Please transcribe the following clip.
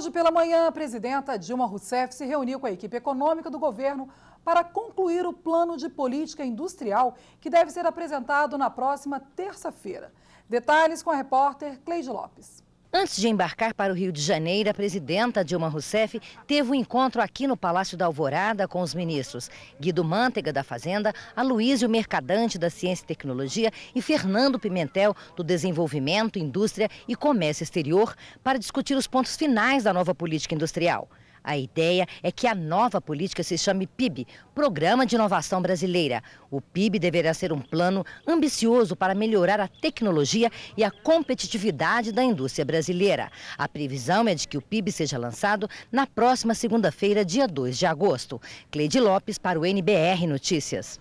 Hoje pela manhã, a presidenta Dilma Rousseff se reuniu com a equipe econômica do governo para concluir o plano de política industrial que deve ser apresentado na próxima terça-feira. Detalhes com a repórter Cleide Lopes. Antes de embarcar para o Rio de Janeiro, a presidenta Dilma Rousseff teve um encontro aqui no Palácio da Alvorada com os ministros Guido Mantega, da Fazenda, Aloysio Mercadante, da Ciência e Tecnologia e Fernando Pimentel, do Desenvolvimento, Indústria e Comércio Exterior, para discutir os pontos finais da nova política industrial. A ideia é que a nova política se chame PIB, Programa de Inovação Brasileira. O PIB deverá ser um plano ambicioso para melhorar a tecnologia e a competitividade da indústria brasileira. A previsão é de que o PIB seja lançado na próxima segunda-feira, dia 2 de agosto. Cleide Lopes para o NBR Notícias.